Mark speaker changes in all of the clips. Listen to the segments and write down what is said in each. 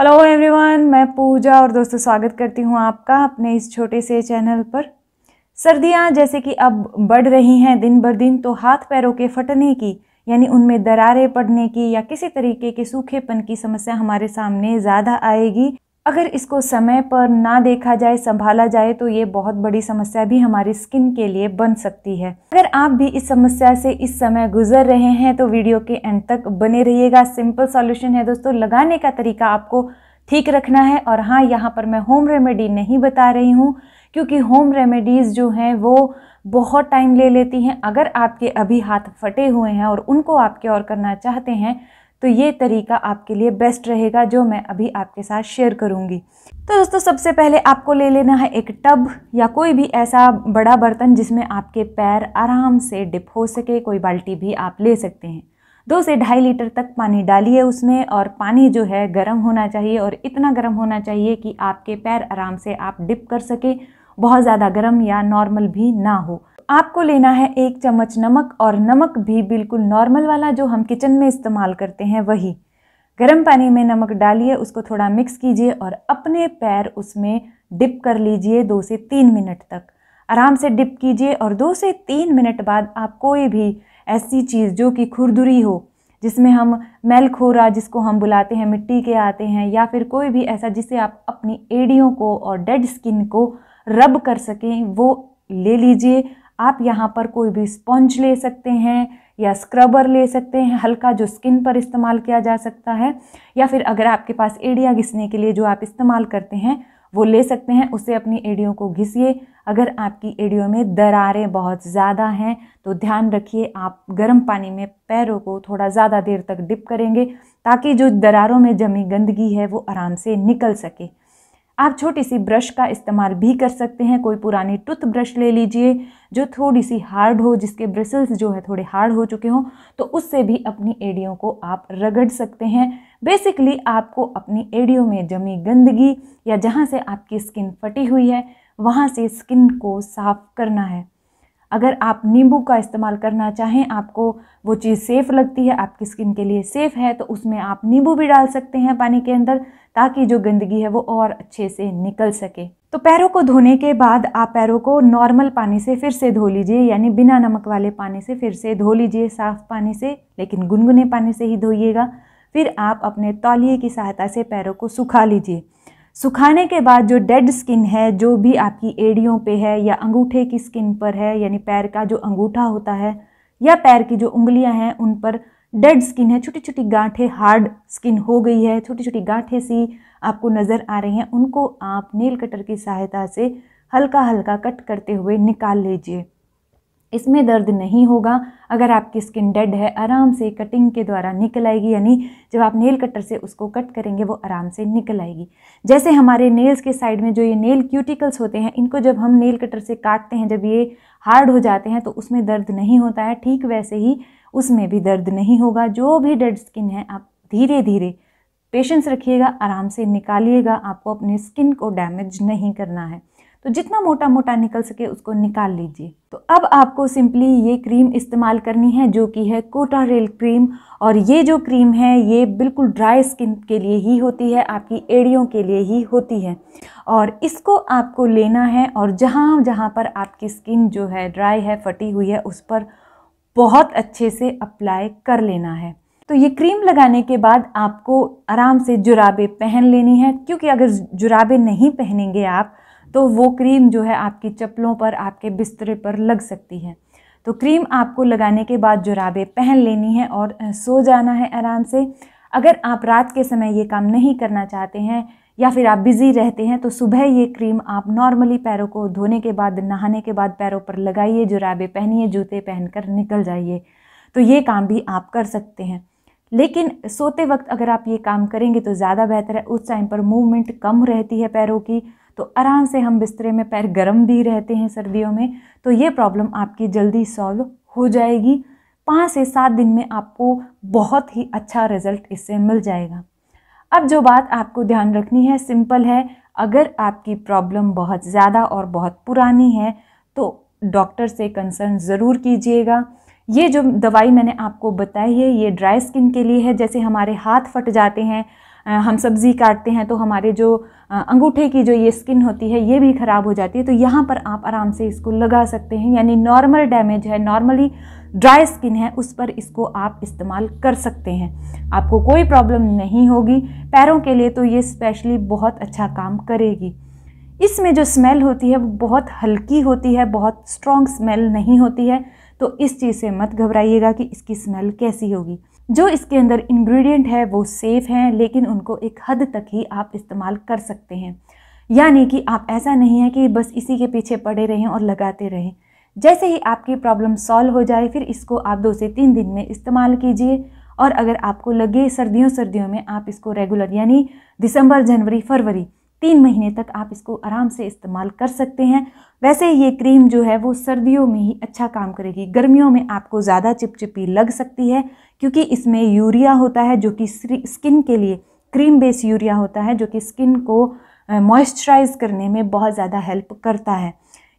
Speaker 1: hello everyone मैं पूजा और दोस्तों स्वागत करती हूँ आपका अपने इस छोटे से चैनल पर सर्दियाँ जैसे कि अब बढ़ रही हैं दिन बर दिन तो हाथ पैरों के फटने की यानी उनमें दरारें पड़ने की या किसी तरीके के सूखेपन की समस्या हमारे सामने ज़्यादा आएगी अगर इसको समय पर ना देखा जाए संभाला जाए तो ये बहुत बड़ी समस्या भी हमारी स्किन के लिए बन सकती है अगर आप भी इस समस्या से इस समय गुजर रहे हैं तो वीडियो के एंड तक बने रहिएगा सिंपल सॉल्यूशन है दोस्तों लगाने का तरीका आपको ठीक रखना है और हाँ यहाँ पर मैं होम रेमेडी नहीं बता रही हूँ क्योंकि होम रेमेडीज़ जो हैं वो बहुत टाइम ले लेती हैं अगर आपके अभी हाथ फटे हुए हैं और उनको आप क्योर करना चाहते हैं तो ये तरीका आपके लिए बेस्ट रहेगा जो मैं अभी आपके साथ शेयर करूँगी तो दोस्तों सबसे पहले आपको ले लेना है एक टब या कोई भी ऐसा बड़ा बर्तन जिसमें आपके पैर आराम से डिप हो सके कोई बाल्टी भी आप ले सकते हैं दो से ढाई लीटर तक पानी डालिए उसमें और पानी जो है गर्म होना चाहिए और इतना गर्म होना चाहिए कि आपके पैर आराम से आप डिप कर सके बहुत ज़्यादा गर्म या नॉर्मल भी ना हो आपको लेना है एक चम्मच नमक और नमक भी बिल्कुल नॉर्मल वाला जो हम किचन में इस्तेमाल करते हैं वही गर्म पानी में नमक डालिए उसको थोड़ा मिक्स कीजिए और अपने पैर उसमें डिप कर लीजिए दो से तीन मिनट तक आराम से डिप कीजिए और दो से तीन मिनट बाद आप कोई भी ऐसी चीज़ जो कि खुरदुरी हो जिसमें हम मैल खोरा जिसको हम बुलाते हैं मिट्टी के आते हैं या फिर कोई भी ऐसा जिसे आप अपनी एड़ियों को और डेड स्किन को रब कर सकें वो ले लीजिए आप यहाँ पर कोई भी स्पंज ले सकते हैं या स्क्रबर ले सकते हैं हल्का जो स्किन पर इस्तेमाल किया जा सकता है या फिर अगर आपके पास एड़िया घिसने के लिए जो आप इस्तेमाल करते हैं वो ले सकते हैं उसे अपनी एड़ियों को घिसिए अगर आपकी एड़ियों में दरारें बहुत ज़्यादा हैं तो ध्यान रखिए आप गर्म पानी में पैरों को थोड़ा ज़्यादा देर तक डिप करेंगे ताकि जो दरारों में जमी गंदगी है वो आराम से निकल सके आप छोटी सी ब्रश का इस्तेमाल भी कर सकते हैं कोई पुरानी टूथ ब्रश ले लीजिए जो थोड़ी सी हार्ड हो जिसके ब्रिसल्स जो है थोड़े हार्ड हो चुके हों तो उससे भी अपनी एड़ियों को आप रगड़ सकते हैं बेसिकली आपको अपनी एड़ियों में जमी गंदगी या जहाँ से आपकी स्किन फटी हुई है वहाँ से स्किन को साफ करना है अगर आप नींबू का इस्तेमाल करना चाहें आपको वो चीज़ सेफ़ लगती है आपकी स्किन के लिए सेफ़ है तो उसमें आप नींबू भी डाल सकते हैं पानी के अंदर ताकि जो गंदगी है वो और अच्छे से निकल सके तो पैरों को धोने के बाद आप पैरों को नॉर्मल पानी से फिर से धो लीजिए यानी बिना नमक वाले पानी से फिर से धो लीजिए साफ़ पानी से लेकिन गुनगुने पानी से ही धोइएगा फिर आप अपने तौलिए की सहायता से पैरों को सुखा लीजिए सुखाने के बाद जो डेड स्किन है जो भी आपकी एड़ियों पे है या अंगूठे की स्किन पर है यानी पैर का जो अंगूठा होता है या पैर की जो उंगलियां हैं उन पर डेड स्किन है छोटी छोटी गांठें हार्ड स्किन हो गई है छोटी छोटी गांठें सी आपको नज़र आ रही हैं उनको आप नील कटर की सहायता से हल्का हल्का कट करते हुए निकाल लीजिए इसमें दर्द नहीं होगा अगर आपकी स्किन डेड है आराम से कटिंग के द्वारा निकल आएगी यानी जब आप नेल कटर से उसको कट करेंगे वो आराम से निकल आएगी जैसे हमारे नेल्स के साइड में जो ये नेल क्यूटिकल्स होते हैं इनको जब हम नेल कटर से काटते हैं जब ये हार्ड हो जाते हैं तो उसमें दर्द नहीं होता है ठीक वैसे ही उसमें भी दर्द नहीं होगा जो भी डेड स्किन है आप धीरे धीरे पेशेंस रखिएगा आराम से निकालिएगा आपको अपने स्किन को डैमेज नहीं करना है तो जितना मोटा मोटा निकल सके उसको निकाल लीजिए तो अब आपको सिंपली ये क्रीम इस्तेमाल करनी है जो कि है कोटा रेल क्रीम और ये जो क्रीम है ये बिल्कुल ड्राई स्किन के लिए ही होती है आपकी एड़ियों के लिए ही होती है और इसको आपको लेना है और जहाँ जहाँ पर आपकी स्किन जो है ड्राई है फटी हुई है उस पर बहुत अच्छे से अप्लाई कर लेना है तो ये क्रीम लगाने के बाद आपको आराम से जुराबे पहन लेनी है क्योंकि अगर जुराबे नहीं पहनेंगे आप तो वो क्रीम जो है आपकी चप्पलों पर आपके बिस्तरे पर लग सकती है तो क्रीम आपको लगाने के बाद जुराबे पहन लेनी है और सो जाना है आराम से अगर आप रात के समय ये काम नहीं करना चाहते हैं या फिर आप बिज़ी रहते हैं तो सुबह ये क्रीम आप नॉर्मली पैरों को धोने के बाद नहाने के बाद पैरों पर लगाइए जुराबे पहनिए जूते पहनकर निकल जाइए तो ये काम भी आप कर सकते हैं लेकिन सोते वक्त अगर आप ये काम करेंगे तो ज़्यादा बेहतर है उस टाइम पर मूवमेंट कम रहती है पैरों की तो आराम से हम बिस्तरे में पैर गर्म भी रहते हैं सर्दियों में तो ये प्रॉब्लम आपकी जल्दी सॉल्व हो जाएगी पाँच से सात दिन में आपको बहुत ही अच्छा रिजल्ट इससे मिल जाएगा अब जो बात आपको ध्यान रखनी है सिंपल है अगर आपकी प्रॉब्लम बहुत ज़्यादा और बहुत पुरानी है तो डॉक्टर से कंसर्न ज़रूर कीजिएगा ये जो दवाई मैंने आपको बताई है ये ड्राई स्किन के लिए है जैसे हमारे हाथ फट जाते हैं हम सब्ज़ी काटते हैं तो हमारे जो अंगूठे की जो ये स्किन होती है ये भी ख़राब हो जाती है तो यहाँ पर आप आराम से इसको लगा सकते हैं यानी नॉर्मल डैमेज है नॉर्मली ड्राई स्किन है उस पर इसको आप इस्तेमाल कर सकते हैं आपको कोई प्रॉब्लम नहीं होगी पैरों के लिए तो ये स्पेशली बहुत अच्छा काम करेगी इसमें जो स्मेल होती है वो बहुत हल्की होती है बहुत स्ट्रॉन्ग स्मेल नहीं होती है तो इस चीज़ से मत घबराइएगा कि इसकी स्मेल कैसी होगी जो इसके अंदर इंग्रेडिएंट है वो सेफ़ हैं लेकिन उनको एक हद तक ही आप इस्तेमाल कर सकते हैं यानी कि आप ऐसा नहीं है कि बस इसी के पीछे पड़े रहें और लगाते रहें जैसे ही आपकी प्रॉब्लम सॉल्व हो जाए फिर इसको आप दो से तीन दिन में इस्तेमाल कीजिए और अगर आपको लगे सर्दियों सर्दियों में आप इसको रेगुलर यानी दिसंबर जनवरी फरवरी तीन महीने तक आप इसको आराम से इस्तेमाल कर सकते हैं वैसे ये क्रीम जो है वो सर्दियों में ही अच्छा काम करेगी गर्मियों में आपको ज़्यादा चिपचिपी लग सकती है क्योंकि इसमें यूरिया होता है जो कि स्किन के लिए क्रीम बेस यूरिया होता है जो कि स्किन को मॉइस्चराइज करने में बहुत ज़्यादा हेल्प करता है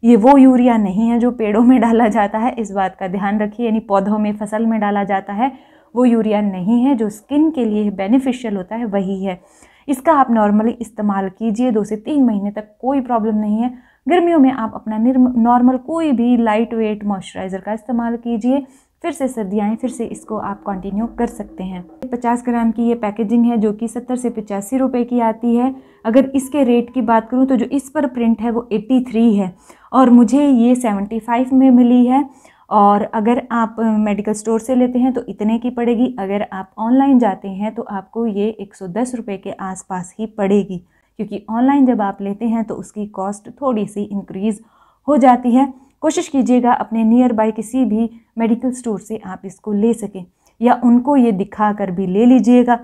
Speaker 1: ये वो यूरिया नहीं है जो पेड़ों में डाला जाता है इस बात का ध्यान रखिए यानी पौधों में फसल में डाला जाता है वो यूरिया नहीं है जो स्किन के लिए बेनिफिशियल होता है वही है इसका आप नॉर्मली इस्तेमाल कीजिए दो से तीन महीने तक कोई प्रॉब्लम नहीं है गर्मियों में आप अपना नॉर्मल कोई भी लाइट वेट मॉइस्चराइज़र का इस्तेमाल कीजिए फिर से सर्दियाँ फिर से इसको आप कंटिन्यू कर सकते हैं 50 ग्राम की ये पैकेजिंग है जो कि 70 से पचासी रुपये की आती है अगर इसके रेट की बात करूँ तो जो इस पर प्रिंट है वो 83 है और मुझे ये 75 में मिली है और अगर आप मेडिकल स्टोर से लेते हैं तो इतने की पड़ेगी अगर आप ऑनलाइन जाते हैं तो आपको ये एक सौ दस रुपये के आसपास ही पड़ेगी क्योंकि ऑनलाइन जब आप लेते हैं तो उसकी कॉस्ट थोड़ी सी इंक्रीज़ हो जाती है कोशिश कीजिएगा अपने नियर बाय किसी भी मेडिकल स्टोर से आप इसको ले सकें या उनको ये दिखा कर भी ले लीजिएगा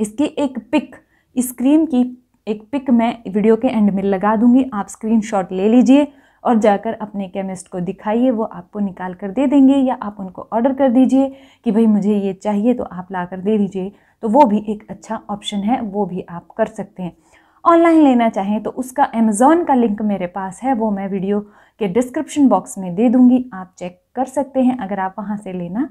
Speaker 1: इसकी एक पिक इस क्रीम की एक पिक मैं वीडियो के एंड में लगा दूंगी आप स्क्रीनशॉट ले लीजिए और जाकर अपने केमिस्ट को दिखाइए वो आपको निकाल कर दे देंगे या आप उनको ऑर्डर कर दीजिए कि भाई मुझे ये चाहिए तो आप ला कर दे दीजिए तो वो भी एक अच्छा ऑप्शन है वो भी आप कर सकते हैं ऑनलाइन लेना चाहें तो उसका अमेज़ोन का लिंक मेरे पास है वो मैं वीडियो के डिस्क्रिप्शन बॉक्स में दे दूँगी आप चेक कर सकते हैं अगर आप वहाँ से लेना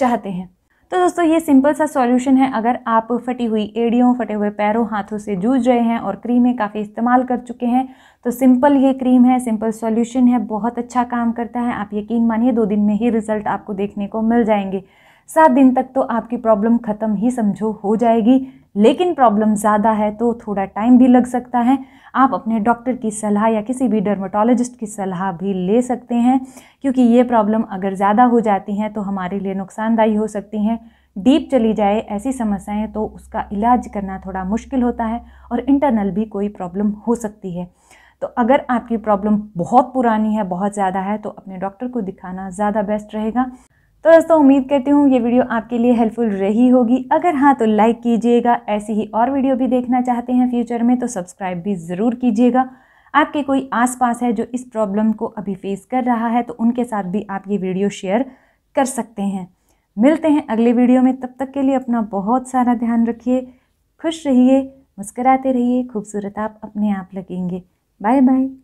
Speaker 1: चाहते हैं तो दोस्तों ये सिंपल सा सॉल्यूशन है अगर आप फटी हुई एड़ियों फटे हुए पैरों हाथों से जूझ रहे हैं और क्रीमें काफ़ी इस्तेमाल कर चुके हैं तो सिंपल ये क्रीम है सिंपल सॉल्यूशन है बहुत अच्छा काम करता है आप यकीन मानिए दो दिन में ही रिजल्ट आपको देखने को मिल जाएंगे सात दिन तक तो आपकी प्रॉब्लम ख़त्म ही समझो हो जाएगी लेकिन प्रॉब्लम ज़्यादा है तो थोड़ा टाइम भी लग सकता है आप अपने डॉक्टर की सलाह या किसी भी डर्माटोलॉजिस्ट की सलाह भी ले सकते हैं क्योंकि ये प्रॉब्लम अगर ज़्यादा हो जाती हैं तो हमारे लिए नुकसानदायी हो सकती हैं डीप चली जाए ऐसी समस्याएं तो उसका इलाज करना थोड़ा मुश्किल होता है और इंटरनल भी कोई प्रॉब्लम हो सकती है तो अगर आपकी प्रॉब्लम बहुत पुरानी है बहुत ज़्यादा है तो अपने डॉक्टर को दिखाना ज़्यादा बेस्ट रहेगा तो दोस्तों उम्मीद करती हूँ ये वीडियो आपके लिए हेल्पफुल रही होगी अगर हाँ तो लाइक कीजिएगा ऐसी ही और वीडियो भी देखना चाहते हैं फ्यूचर में तो सब्सक्राइब भी ज़रूर कीजिएगा आपके कोई आसपास है जो इस प्रॉब्लम को अभी फेस कर रहा है तो उनके साथ भी आप ये वीडियो शेयर कर सकते हैं मिलते हैं अगले वीडियो में तब तक के लिए अपना बहुत सारा ध्यान रखिए खुश रहिए मुस्कराते रहिए खूबसूरत आप अपने आप लगेंगे बाय बाय